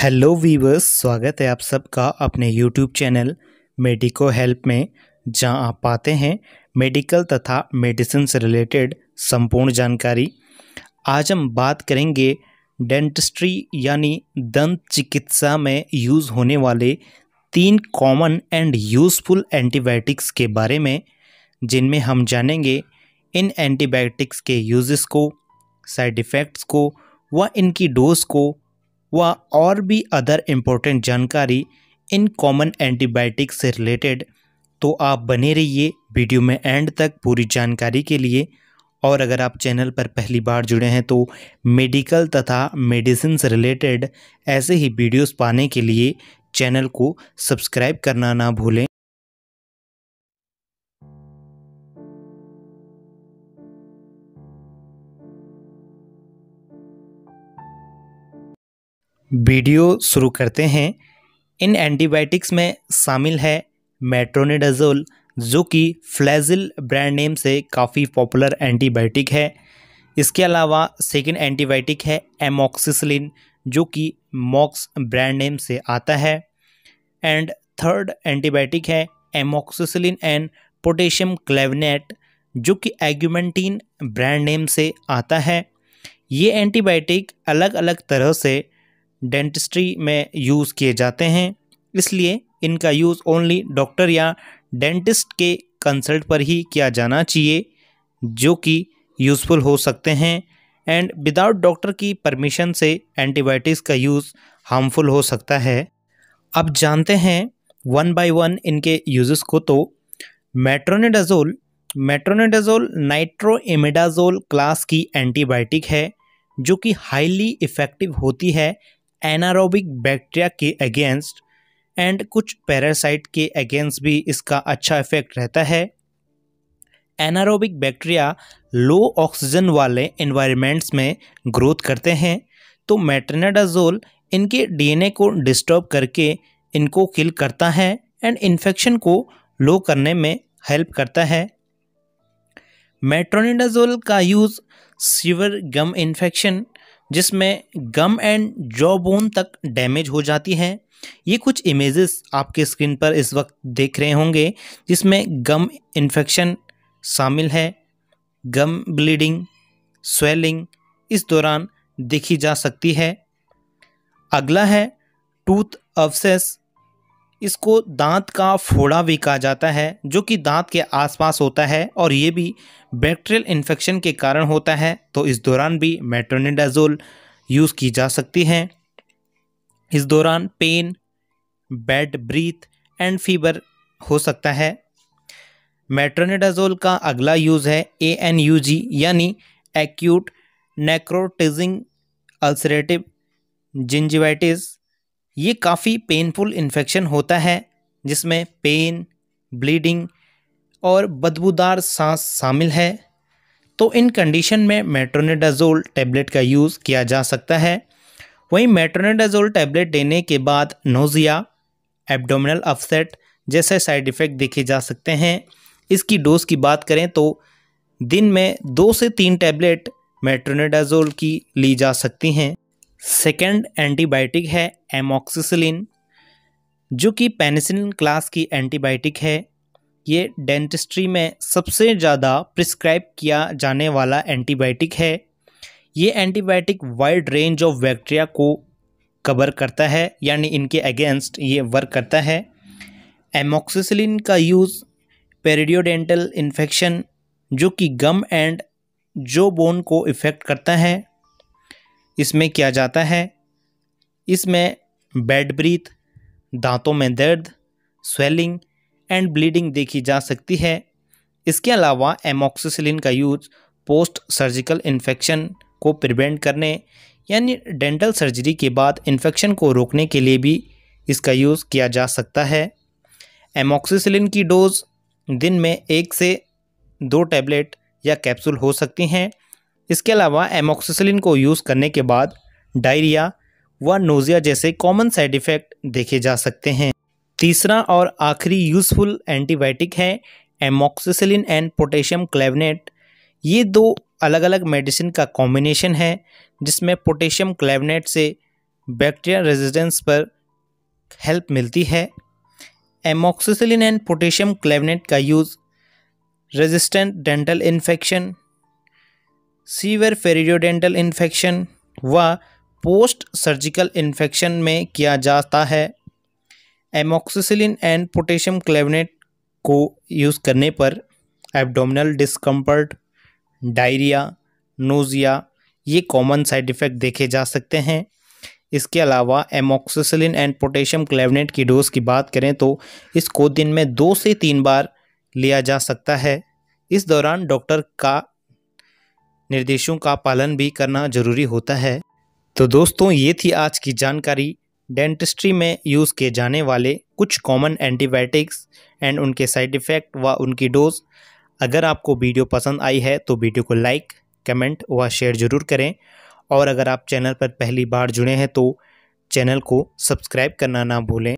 hello viewers स्वागत है आप सबका अपने यूट्यूब चैनल मेडिको हेल्प में जहां आप पाते हैं मेडिकल तथा मेडिसिन से रिलेटेड संपूर्ण जानकारी आज हम बात करेंगे डेंटिस्ट्री यानी दंत चिकित्सा में यूज़ होने वाले तीन कॉमन एंड यूज़फुल एंटीबायोटिक्स के बारे में जिनमें हम जानेंगे इन एंटीबायोटिक्स के यूज़ को साइड इफ़ेक्ट्स को व इनकी डोज को व और भी अदर इम्पोर्टेंट जानकारी इन कॉमन एंटीबायोटिक से रिलेटेड तो आप बने रहिए वीडियो में एंड तक पूरी जानकारी के लिए और अगर आप चैनल पर पहली बार जुड़े हैं तो मेडिकल तथा मेडिसिन से रिलेटेड ऐसे ही वीडियोस पाने के लिए चैनल को सब्सक्राइब करना ना भूलें वीडियो शुरू करते हैं इन एंटीबायोटिक्स में शामिल है मेट्रोनिडाजोल जो कि फ्लैजिल ब्रांड नेम से काफ़ी पॉपुलर एंटीबायोटिक है इसके अलावा सेकेंड एंटीबायोटिक है एमोक्सिसलिन जो कि मॉक्स ब्रांड नेम से आता है एंड थर्ड एंटीबायोटिक है एमोक्सिसलिन एंड पोटेशियम क्लेवनेट जो कि एग्यूमेंटीन ब्रांड नेम से आता है ये एंटीबायोटिक अलग अलग तरह से डेंटिस्ट्री में यूज़ किए जाते हैं इसलिए इनका यूज़ ओनली डॉक्टर या डेंटिस्ट के कंसल्ट पर ही किया जाना चाहिए जो कि यूज़फुल हो सकते हैं एंड विदाउट डॉक्टर की परमिशन से एंटीबायोटिक्स का यूज़ हार्मफुल हो सकता है अब जानते हैं वन बाय वन इनके यूजेस को तो मेट्रोनेडाजोल मेट्रोनेडाजोल नाइट्रोइमिडाजोल क्लास की एंटीबायोटिक है जो कि हाईली इफ़ेक्टिव होती है एनारोबिक बैक्टीरिया के अगेंस्ट एंड कुछ पैरासाइट के अगेंस्ट भी इसका अच्छा इफेक्ट रहता है एनारोबिक बैक्टीरिया लो ऑक्सीजन वाले इन्वायरमेंट्स में ग्रोथ करते हैं तो मेट्रनाडाज़ोल इनके डीएनए को डिस्टर्ब करके इनको किल करता है एंड इन्फेक्शन को लो करने में हेल्प करता है मेट्रोनिडाजोल का यूज़ सीवर गम इन्फेक्शन जिसमें गम एंड जॉ बोन तक डैमेज हो जाती है ये कुछ इमेजेस आपके स्क्रीन पर इस वक्त देख रहे होंगे जिसमें गम इन्फेक्शन शामिल है गम ब्लीडिंग स्वेलिंग इस दौरान देखी जा सकती है अगला है टूथ अवसेस इसको दांत का फोड़ा भी कहा जाता है जो कि दांत के आसपास होता है और ये भी बैक्टीरियल इन्फेक्शन के कारण होता है तो इस दौरान भी मेट्रोनिडाजोल यूज़ की जा सकती है इस दौरान pain bad breath and fever हो सकता है मेट्रोनिडाजोल का अगला यूज़ है ए एन यू जी यानी एक्यूट नेक्रोटिजिंग अल्सरेटिव जिंजिवाइटिस ये काफ़ी पेनफुल इन्फेक्शन होता है जिसमें पेन ब्लीडिंग और बदबूदार सांस शामिल है तो इन कंडीशन में मेट्रोनेडाजोल टैबलेट का यूज़ किया जा सकता है वहीं मेट्रोनेडाजोल टैबलेट देने के बाद नोज़िया एब्डोमिनल अपसेट जैसे साइड इफ़ेक्ट देखे जा सकते हैं इसकी डोज की बात करें तो दिन में दो से तीन टैबलेट मेट्रोनेडाजोल की ली जा सकती हैं सेकेंड एंटीबायोटिक है एमोक्सिसिलिन जो कि पेनिसिलिन क्लास की एंटीबायोटिक है ये डेंटिस्ट्री में सबसे ज़्यादा प्रिस्क्राइब किया जाने वाला एंटीबायोटिक है ये antibiotic wide range of bacteria को कवर करता है यानी इनके अगेंस्ट ये वर्क करता है एमोक्सिसिलिन का यूज़ पेरिडियोडेंटल इन्फेक्शन जो कि गम एंड जो बोन को इफ़ेक्ट करता है इसमें किया जाता है इसमें बेड ब्रीथ दांतों में दर्द स्वेलिंग एंड ब्लीडिंग देखी जा सकती है इसके अलावा एमोक्सिसिलिन का यूज पोस्ट सर्जिकल इन्फेक्शन को प्रिवेंट करने यानी डेंटल सर्जरी के बाद इन्फेक्शन को रोकने के लिए भी इसका यूज़ किया जा सकता है एमोक्सिसिलिन की डोज दिन में एक से दो टैबलेट या कैप्सूल हो सकती हैं इसके अलावा एमोक्सिसिलिन को यूज़ करने के बाद डायरिया व नोज़िया जैसे कॉमन साइड इफ़ेक्ट देखे जा सकते हैं तीसरा और आखिरी यूज़फुल एंटीबायोटिक है एमोक्सिसिलिन एंड पोटेशियम क्लेवनेट ये दो अलग अलग मेडिसिन का कॉम्बिनेशन है जिसमें पोटेशियम क्लेवनेट से बैक्टीरिया रेजिडेंस पर हेल्प मिलती है एमोक्सिसिलिन एंड पोटेशियम क्लेवनेट का use resistant dental infection severe periodontal infection व पोस्ट सर्जिकल इन्फेक्शन में किया जाता है एमोक्सिसिलिन एंड पोटेशियम क्लेवनेट को यूज़ करने पर एब्डोमिनल डिस्कम्फर्ट डायरिया नोज़िया ये कॉमन साइड इफ़ेक्ट देखे जा सकते हैं इसके अलावा एमोक्सिसिलिन एंड पोटेशियम क्लेवनेट की डोज़ की बात करें तो इसको दिन में दो से तीन बार लिया जा सकता है इस दौरान डॉक्टर का निर्देशों का पालन भी करना जरूरी होता है तो दोस्तों ये थी आज की जानकारी डेंटिस्ट्री में यूज़ किए जाने वाले कुछ कॉमन एंटीबायोटिक्स एंड उनके साइड इफ़ेक्ट व उनकी डोज अगर आपको वीडियो पसंद आई है तो वीडियो को लाइक कमेंट व शेयर ज़रूर करें और अगर आप चैनल पर पहली बार जुड़े हैं तो चैनल को सब्सक्राइब करना ना भूलें